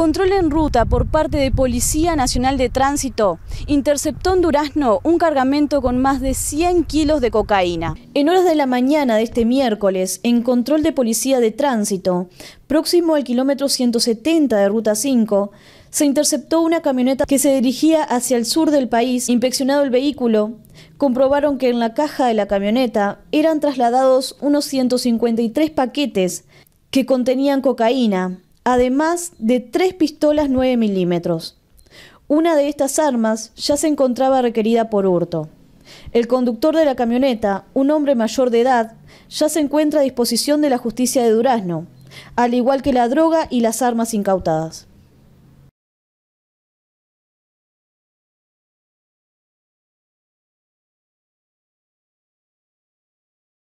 Control en ruta por parte de Policía Nacional de Tránsito interceptó en Durazno un cargamento con más de 100 kilos de cocaína. En horas de la mañana de este miércoles, en control de Policía de Tránsito, próximo al kilómetro 170 de Ruta 5, se interceptó una camioneta que se dirigía hacia el sur del país. Inspeccionado el vehículo, comprobaron que en la caja de la camioneta eran trasladados unos 153 paquetes que contenían cocaína además de tres pistolas 9 milímetros. Una de estas armas ya se encontraba requerida por hurto. El conductor de la camioneta, un hombre mayor de edad, ya se encuentra a disposición de la justicia de Durazno, al igual que la droga y las armas incautadas.